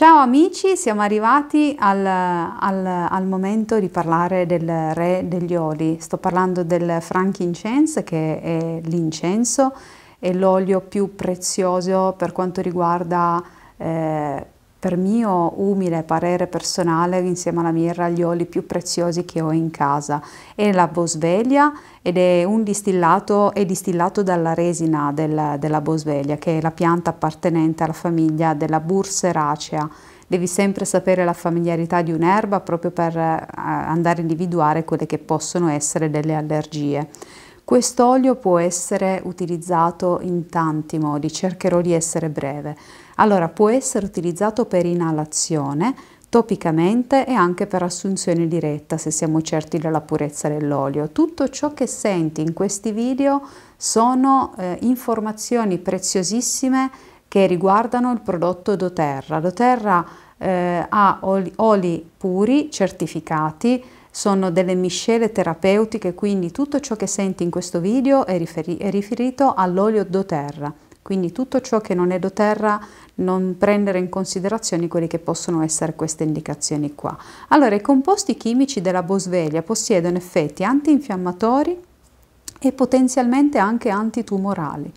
Ciao amici, siamo arrivati al, al, al, momento di parlare del re degli oli. Sto parlando del frankincense che è l'incenso, e l'olio più prezioso per quanto riguarda eh, per mio umile parere personale, insieme alla mirra, gli oli più preziosi che ho in casa. È la Bosveglia ed è un distillato, è distillato dalla resina del, della Bosveglia, che è la pianta appartenente alla famiglia della Burseracea. Devi sempre sapere la familiarità di un'erba proprio per eh, andare a individuare quelle che possono essere delle allergie. Quest'olio può essere utilizzato in tanti modi, cercherò di essere breve. Allora può essere utilizzato per inalazione, topicamente e anche per assunzione diretta se siamo certi della purezza dell'olio. Tutto ciò che senti in questi video sono eh, informazioni preziosissime che riguardano il prodotto doTERRA. doTERRA eh, ha oli, oli puri certificati, sono delle miscele terapeutiche, quindi tutto ciò che senti in questo video è, riferi è riferito all'olio doTERRA. Quindi tutto ciò che non è do terra non prendere in considerazione quelle che possono essere queste indicazioni qua. Allora i composti chimici della bosveglia possiedono effetti antinfiammatori e potenzialmente anche antitumorali.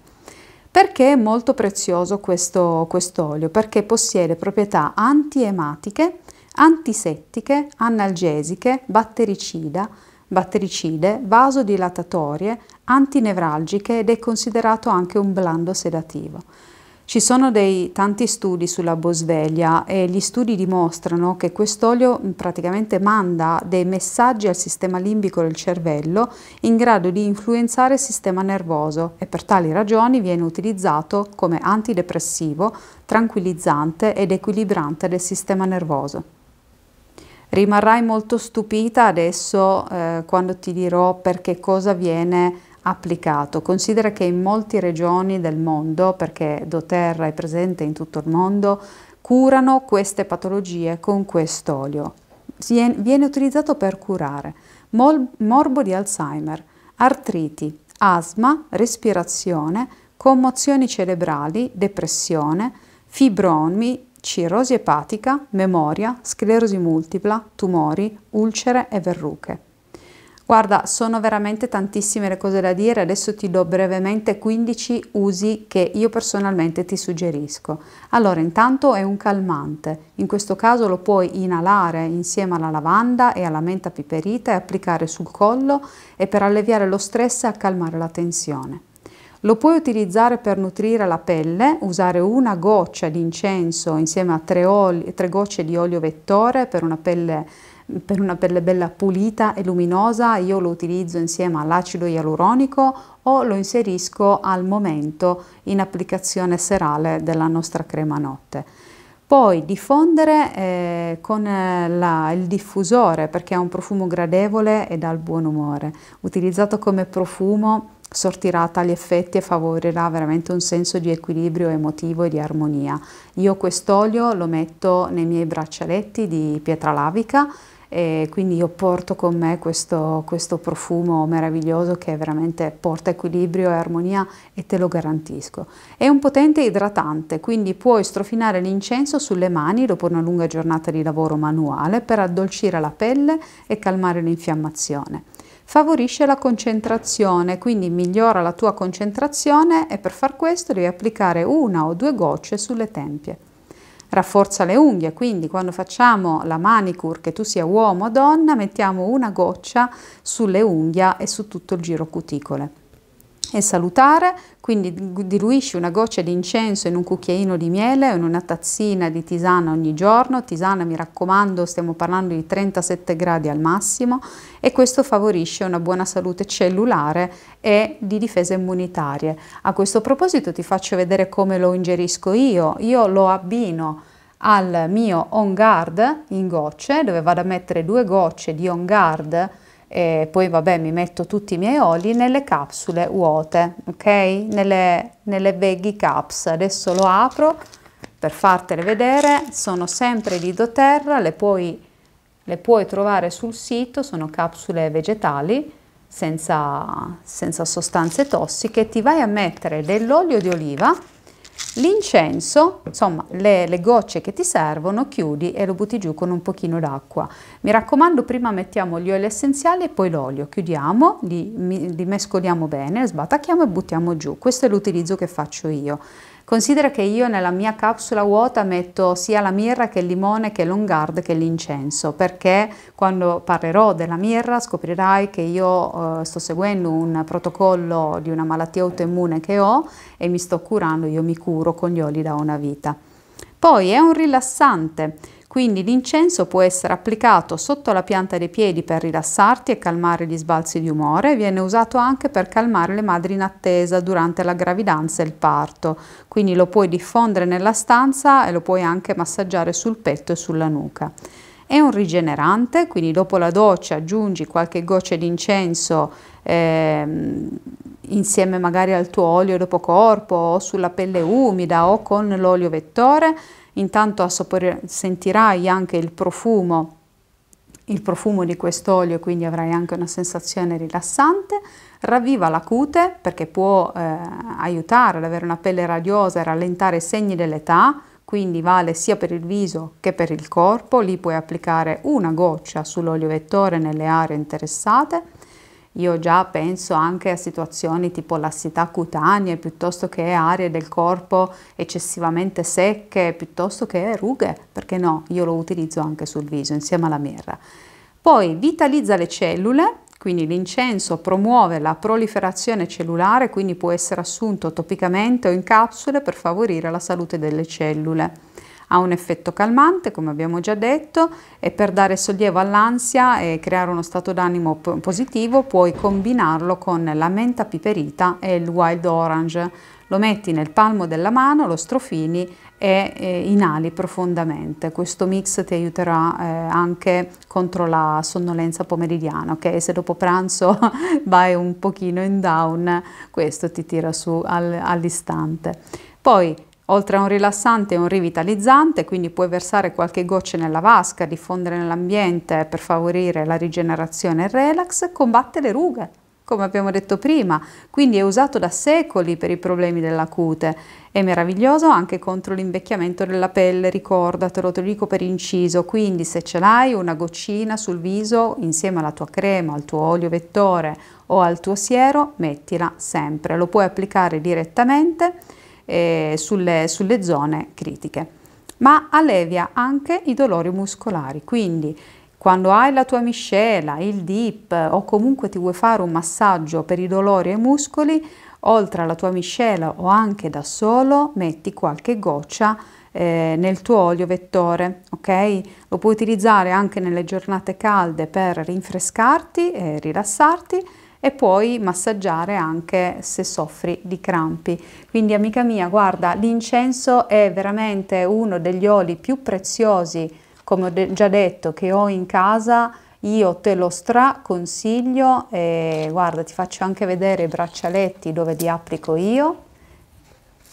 Perché è molto prezioso questo quest olio? Perché possiede proprietà antiematiche, antisettiche, analgesiche, battericida, battericide, vasodilatatorie, antinevralgiche ed è considerato anche un blando sedativo. Ci sono dei tanti studi sulla bosveglia e gli studi dimostrano che quest'olio praticamente manda dei messaggi al sistema limbico del cervello in grado di influenzare il sistema nervoso e per tali ragioni viene utilizzato come antidepressivo, tranquillizzante ed equilibrante del sistema nervoso. Rimarrai molto stupita adesso eh, quando ti dirò per che cosa viene applicato. Considera che in molte regioni del mondo, perché doTERRA è presente in tutto il mondo, curano queste patologie con quest'olio. Viene utilizzato per curare morbo di Alzheimer, artriti, asma, respirazione, commozioni cerebrali, depressione, fibromi, cirrosi epatica, memoria, sclerosi multipla, tumori, ulcere e verruche. Guarda, sono veramente tantissime le cose da dire, adesso ti do brevemente 15 usi che io personalmente ti suggerisco. Allora, intanto è un calmante, in questo caso lo puoi inalare insieme alla lavanda e alla menta piperita e applicare sul collo e per alleviare lo stress e calmare la tensione. Lo puoi utilizzare per nutrire la pelle, usare una goccia di incenso insieme a tre, oli, tre gocce di olio vettore per una pelle per una pelle bella pulita e luminosa io lo utilizzo insieme all'acido ialuronico o lo inserisco al momento in applicazione serale della nostra crema notte. Poi diffondere eh, con eh, la, il diffusore perché è un profumo gradevole e dal buon umore. Utilizzato come profumo sortirà tali effetti e favorirà veramente un senso di equilibrio emotivo e di armonia. Io quest'olio lo metto nei miei braccialetti di pietra lavica e quindi io porto con me questo, questo profumo meraviglioso che veramente porta equilibrio e armonia e te lo garantisco. È un potente idratante, quindi puoi strofinare l'incenso sulle mani dopo una lunga giornata di lavoro manuale per addolcire la pelle e calmare l'infiammazione favorisce la concentrazione, quindi migliora la tua concentrazione e per far questo devi applicare una o due gocce sulle tempie. Rafforza le unghie, quindi quando facciamo la manicure, che tu sia uomo o donna, mettiamo una goccia sulle unghie e su tutto il giro cuticole e salutare, quindi diluisci una goccia di incenso in un cucchiaino di miele o in una tazzina di tisana ogni giorno, tisana mi raccomando stiamo parlando di 37 gradi al massimo e questo favorisce una buona salute cellulare e di difese immunitarie. A questo proposito ti faccio vedere come lo ingerisco io, io lo abbino al mio on guard in gocce dove vado a mettere due gocce di on guard e poi vabbè mi metto tutti i miei oli nelle capsule vuote, ok? Nelle, nelle baggy caps. Adesso lo apro per fartele vedere, sono sempre di doTERRA, le puoi, le puoi trovare sul sito, sono capsule vegetali senza, senza sostanze tossiche. Ti vai a mettere dell'olio di oliva, L'incenso, insomma, le, le, gocce che ti servono, chiudi e lo butti giù con un pochino d'acqua. Mi raccomando, prima mettiamo gli oli essenziali e poi l'olio. Chiudiamo, li, li mescoliamo bene, sbatacchiamo e buttiamo giù. Questo è l'utilizzo che faccio io. Considera che io nella mia capsula vuota metto sia la mirra che il limone che l'ongard che l'incenso, perché quando parlerò della mirra scoprirai che io eh, sto seguendo un protocollo di una malattia autoimmune che ho e mi sto curando, io mi curo con gli oli da una vita. Poi è un rilassante, quindi l'incenso può essere applicato sotto la pianta dei piedi per rilassarti e calmare gli sbalzi di umore, viene usato anche per calmare le madri in attesa durante la gravidanza e il parto, quindi lo puoi diffondere nella stanza e lo puoi anche massaggiare sul petto e sulla nuca è un rigenerante, quindi dopo la doccia aggiungi qualche goccia di incenso eh, insieme magari al tuo olio dopo corpo o sulla pelle umida o con l'olio vettore, intanto assapore, sentirai anche il profumo il profumo di quest'olio quindi avrai anche una sensazione rilassante, ravviva la cute perché può eh, aiutare ad avere una pelle radiosa e rallentare i segni dell'età, quindi vale sia per il viso che per il corpo, lì puoi applicare una goccia sull'olio vettore nelle aree interessate. Io già penso anche a situazioni tipo lassità cutanea piuttosto che aree del corpo eccessivamente secche, piuttosto che rughe, perché no, io lo utilizzo anche sul viso insieme alla mirra. Poi vitalizza le cellule quindi l'incenso promuove la proliferazione cellulare, quindi può essere assunto topicamente o in capsule per favorire la salute delle cellule. Ha un effetto calmante, come abbiamo già detto, e per dare sollievo all'ansia e creare uno stato d'animo positivo puoi combinarlo con la menta piperita e il wild orange lo metti nel palmo della mano, lo strofini e eh, inali profondamente. Questo mix ti aiuterà eh, anche contro la sonnolenza pomeridiana, ok? Se dopo pranzo vai un pochino in down, questo ti tira su al, all'istante. Poi Oltre a un rilassante e un rivitalizzante, quindi puoi versare qualche goccia nella vasca, diffondere nell'ambiente per favorire la rigenerazione e il relax, combatte le rughe come abbiamo detto prima, quindi è usato da secoli per i problemi della cute. È meraviglioso anche contro l'invecchiamento della pelle, ricordatelo, te lo dico per inciso, quindi se ce l'hai una goccina sul viso insieme alla tua crema, al tuo olio vettore o al tuo siero, mettila sempre, lo puoi applicare direttamente eh, sulle, sulle zone critiche. Ma allevia anche i dolori muscolari, quindi quando hai la tua miscela, il dip o comunque ti vuoi fare un massaggio per i dolori ai muscoli, oltre alla tua miscela o anche da solo, metti qualche goccia eh, nel tuo olio vettore, ok? Lo puoi utilizzare anche nelle giornate calde per rinfrescarti e rilassarti e puoi massaggiare anche se soffri di crampi. Quindi amica mia, guarda, l'incenso è veramente uno degli oli più preziosi come ho de già detto, che ho in casa, io te lo straconsiglio e guarda, ti faccio anche vedere i braccialetti dove li applico io.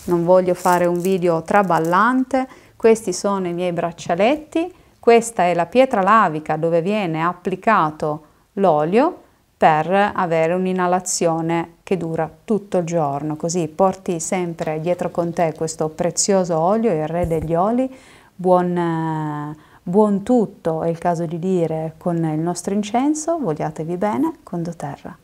Non voglio fare un video traballante, questi sono i miei braccialetti, questa è la pietra lavica dove viene applicato l'olio per avere un'inalazione che dura tutto il giorno, così porti sempre dietro con te questo prezioso olio, il re degli oli, buon Buon tutto, è il caso di dire, con il nostro incenso, vogliatevi bene con doterra.